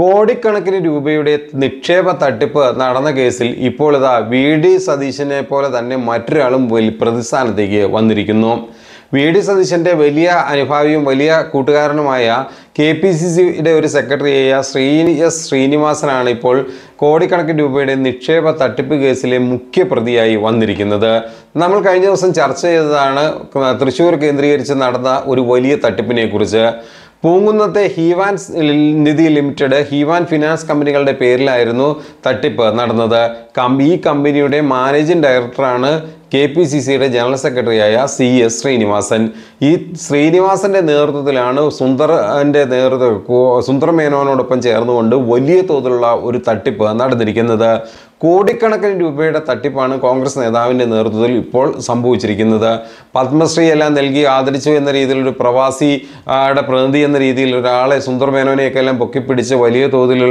കോടിക്കണക്കിന് രൂപയുടെ നിക്ഷേപ തട്ടിപ്പ് നടന്ന കേസിൽ ഇപ്പോൾ ഇതാ വി ഡി സതീശനെ പോലെ തന്നെ മറ്റൊരാളും പ്രതിസ്ഥാനത്തേക്ക് വന്നിരിക്കുന്നു വി ഡി സതീശൻ്റെ വലിയ അനുഭാവിയും വലിയ കൂട്ടുകാരനുമായ കെ പി സി സിയുടെ ഒരു സെക്രട്ടറിയായ ശ്രീനി എസ് ശ്രീനിവാസനാണ് ഇപ്പോൾ കോടിക്കണക്കിന് രൂപയുടെ നിക്ഷേപ തട്ടിപ്പ് കേസിലെ മുഖ്യ പ്രതിയായി വന്നിരിക്കുന്നത് നമ്മൾ കഴിഞ്ഞ ദിവസം ചർച്ച ചെയ്തതാണ് തൃശ്ശൂർ കേന്ദ്രീകരിച്ച് നടന്ന ഒരു വലിയ തട്ടിപ്പിനെക്കുറിച്ച് പൂങ്കുന്നത്തെ ഹീവാൻ നിധി ലിമിറ്റഡ് ഹീവാൻ ഫിനാൻസ് കമ്പനികളുടെ പേരിലായിരുന്നു തട്ടിപ്പ് നടന്നത് ഈ കമ്പനിയുടെ മാനേജിംഗ് ഡയറക്ടറാണ് കെ പി സി സിയുടെ ജനറൽ സെക്രട്ടറിയായ സി എസ് ശ്രീനിവാസൻ ഈ ശ്രീനിവാസന്റെ നേതൃത്വത്തിലാണ് സുന്ദറിന്റെ നേതൃത്വം സുന്ദർ മേനോനോടൊപ്പം ചേർന്നുകൊണ്ട് വലിയ തോതിലുള്ള ഒരു തട്ടിപ്പ് നടന്നിരിക്കുന്നത് കോടിക്കണക്കിന് രൂപയുടെ തട്ടിപ്പാണ് കോൺഗ്രസ് നേതാവിൻ്റെ നേതൃത്വത്തിൽ ഇപ്പോൾ സംഭവിച്ചിരിക്കുന്നത് പത്മശ്രീ എല്ലാം നൽകി ആദരിച്ചു എന്ന രീതിയിലൊരു ഒരു പ്രവാസിയുടെ പ്രതിനിധി എന്ന രീതിയിൽ ഒരാളെ സുന്ദർ മേനോനെയൊക്കെ എല്ലാം പൊക്കിപ്പിടിച്ച് വലിയ തോതിൽ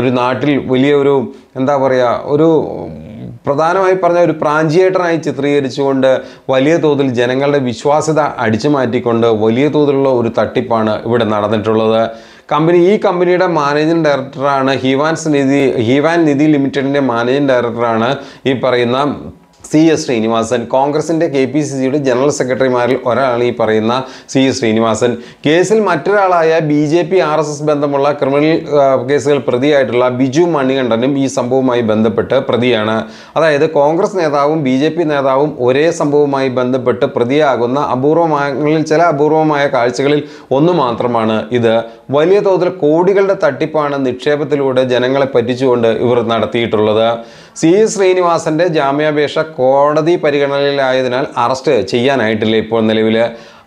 ഒരു നാട്ടിൽ വലിയ ഒരു എന്താ പറയുക ഒരു പ്രധാനമായി പറഞ്ഞ ഒരു പ്രാഞ്ചിയേറ്ററായി ചിത്രീകരിച്ചുകൊണ്ട് വലിയ തോതിൽ ജനങ്ങളുടെ വിശ്വാസ്യത അടിച്ചു മാറ്റിക്കൊണ്ട് വലിയ തോതിലുള്ള ഒരു തട്ടിപ്പാണ് ഇവിടെ നടന്നിട്ടുള്ളത് കമ്പനി ഈ കമ്പനിയുടെ മാനേജിംഗ് ഡയറക്ടറാണ് ഹീവാൻസ് നിധി ഹീവാൻ നിധി ലിമിറ്റഡിൻ്റെ മാനേജിംഗ് ഡയറക്ടറാണ് ഈ പറയുന്ന സി എസ് ശ്രീനിവാസൻ കോൺഗ്രസിൻ്റെ കെ പി സി സിയുടെ ജനറൽ സെക്രട്ടറിമാരിൽ ഒരാളാണ് ഈ പറയുന്ന സി എസ് ശ്രീനിവാസൻ കേസിൽ മറ്റൊരാളായ B J P R S S ബന്ധമുള്ള ക്രിമിനൽ കേസുകൾ പ്രതിയായിട്ടുള്ള ബിജു മണികണ്ഠനും ഈ സംഭവവുമായി ബന്ധപ്പെട്ട് പ്രതിയാണ് അതായത് കോൺഗ്രസ് നേതാവും ബി ജെ പി നേതാവും ഒരേ സംഭവവുമായി ബന്ധപ്പെട്ട് പ്രതിയാകുന്ന അപൂർവമായ ചില അപൂർവമായ കാഴ്ചകളിൽ ഒന്ന് മാത്രമാണ് ഇത് വലിയ തോതിൽ കോടികളുടെ തട്ടിപ്പാണ് നിക്ഷേപത്തിലൂടെ ജനങ്ങളെ പറ്റിച്ചുകൊണ്ട് ഇവർ നടത്തിയിട്ടുള്ളത് സി ശ്രീനിവാസന്റെ ജാമ്യാപേക്ഷ കോടതി പരിഗണനയിലായതിനാൽ അറസ്റ്റ് ചെയ്യാനായിട്ടില്ല ഇപ്പോൾ നിലവിൽ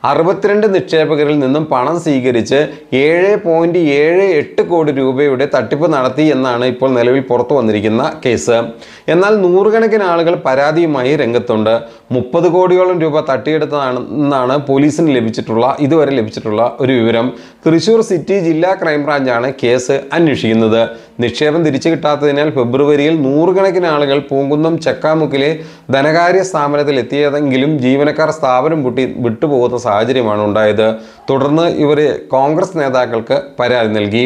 അറുപത്തിരണ്ട് നിക്ഷേപകരിൽ നിന്നും പണം സ്വീകരിച്ച് ഏഴ് പോയിന്റ് ഏഴ് എട്ട് കോടി രൂപയുടെ തട്ടിപ്പ് നടത്തി എന്നാണ് ഇപ്പോൾ നിലവിൽ പുറത്തു വന്നിരിക്കുന്ന കേസ് എന്നാൽ നൂറുകണക്കിന് ആളുകൾ പരാതിയുമായി രംഗത്തുണ്ട് മുപ്പത് കോടിയോളം രൂപ തട്ടിയെടുത്തതാണെന്നാണ് പോലീസിന് ലഭിച്ചിട്ടുള്ള ഇതുവരെ ലഭിച്ചിട്ടുള്ള ഒരു വിവരം തൃശൂർ സിറ്റി ജില്ലാ ക്രൈംബ്രാഞ്ചാണ് കേസ് അന്വേഷിക്കുന്നത് നിക്ഷേപം തിരിച്ചു കിട്ടാത്തതിനാൽ ഫെബ്രുവരിയിൽ നൂറുകണക്കിന് ആളുകൾ പൂങ്കുന്നം ചക്കാമുക്കിലെ ധനകാര്യ സ്ഥാപനത്തിൽ എത്തിയതെങ്കിലും ജീവനക്കാർ സ്ഥാപനം പൊട്ടി വിട്ടുപോകുന്ന സാഹചര്യമാണ് ഉണ്ടായത് തുടർന്ന് ഇവർ കോൺഗ്രസ് നേതാക്കൾക്ക് പരാതി നൽകി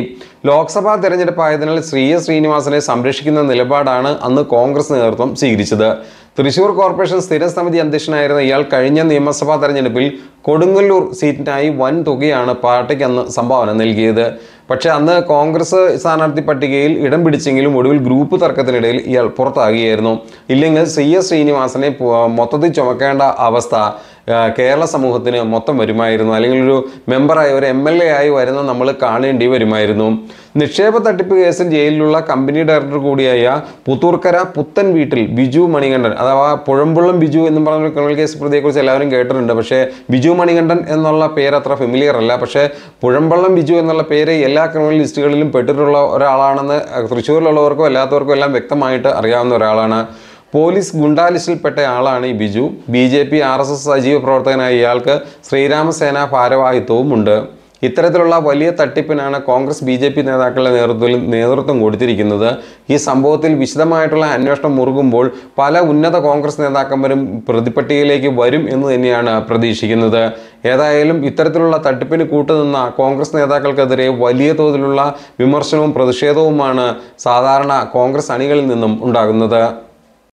ലോക്സഭാ തെരഞ്ഞെടുപ്പായതിനാൽ ശ്രീ എസ് ശ്രീനിവാസനെ സംരക്ഷിക്കുന്ന നിലപാടാണ് അന്ന് കോൺഗ്രസ് നേതൃത്വം സ്വീകരിച്ചത് തൃശൂർ കോർപ്പറേഷൻ സ്ഥിര സമിതി അധ്യക്ഷനായിരുന്ന ഇയാൾ കഴിഞ്ഞ നിയമസഭാ തെരഞ്ഞെടുപ്പിൽ കൊടുങ്ങല്ലൂർ സീറ്റിനായി വൻ തുകയാണ് പാർട്ടിക്ക് അന്ന് സംഭാവന നൽകിയത് പക്ഷേ അന്ന് കോൺഗ്രസ് സ്ഥാനാർത്ഥി പട്ടികയിൽ ഇടം പിടിച്ചെങ്കിലും ഒടുവിൽ ഗ്രൂപ്പ് തർക്കത്തിനിടയിൽ ഇയാൾ പുറത്താകുകയായിരുന്നു ഇല്ലെങ്കിൽ സി എസ് ശ്രീനിവാസനെ മൊത്തത്തിൽ ചുമക്കേണ്ട അവസ്ഥ കേരള സമൂഹത്തിന് മൊത്തം വരുമായിരുന്നു അല്ലെങ്കിൽ ഒരു മെമ്പറായി ഒരു എം എൽ എ ആയി വരുന്ന നമ്മൾ കാണേണ്ടി വരുമായിരുന്നു നിക്ഷേപ തട്ടിപ്പ് കേസിൽ ജയിലിലുള്ള കമ്പനി ഡയറക്ടർ കൂടിയായ പുത്തൂർക്കര പുത്തൻ വീട്ടിൽ ബിജു മണികണ്ഠൻ അഥവാ പുഴമ്പുള്ളം ബിജു എന്ന് പറഞ്ഞ ക്രിമിനൽ കേസ് പ്രതിയെക്കുറിച്ച് എല്ലാവരും കേട്ടിട്ടുണ്ട് പക്ഷേ ബിജു മണികണ്ഠൻ എന്നുള്ള പേര് അത്ര ഫെമിലിയർ അല്ല പക്ഷേ പുഴമ്പള്ളം ബിജു എന്നുള്ള പേര് എല്ലാ ക്രിമിനൽ ലിസ്റ്റുകളിലും പെട്ടിട്ടുള്ള ഒരാളാണെന്ന് തൃശ്ശൂരിലുള്ളവർക്കോ അല്ലാത്തവർക്കോ എല്ലാം വ്യക്തമായിട്ട് അറിയാവുന്ന ഒരാളാണ് പോലീസ് ഗുണ്ടാലിസ്റ്റിൽപ്പെട്ട ആളാണ് ഈ Biju B J P R S S സജീവ പ്രവർത്തകനായ ഇയാൾക്ക് ശ്രീരാമസേന ഭാരവാഹിത്വവും ഉണ്ട് ഇത്തരത്തിലുള്ള വലിയ തട്ടിപ്പിനാണ് കോൺഗ്രസ് ബി ജെ പി നേതാക്കളുടെ നേതൃത്വത്തിൽ നേതൃത്വം കൊടുത്തിരിക്കുന്നത് ഈ സംഭവത്തിൽ വിശദമായിട്ടുള്ള അന്വേഷണം മുറുകുമ്പോൾ പല ഉന്നത കോൺഗ്രസ് നേതാക്കന്മാരും പ്രതിപട്ടികയിലേക്ക് വരും എന്ന് തന്നെയാണ് പ്രതീക്ഷിക്കുന്നത് ഏതായാലും ഇത്തരത്തിലുള്ള തട്ടിപ്പിന് കൂട്ടുനിന്ന കോൺഗ്രസ് നേതാക്കൾക്കെതിരെ വലിയ തോതിലുള്ള വിമർശനവും പ്രതിഷേധവുമാണ് സാധാരണ കോൺഗ്രസ് അണികളിൽ നിന്നും ഉണ്ടാകുന്നത്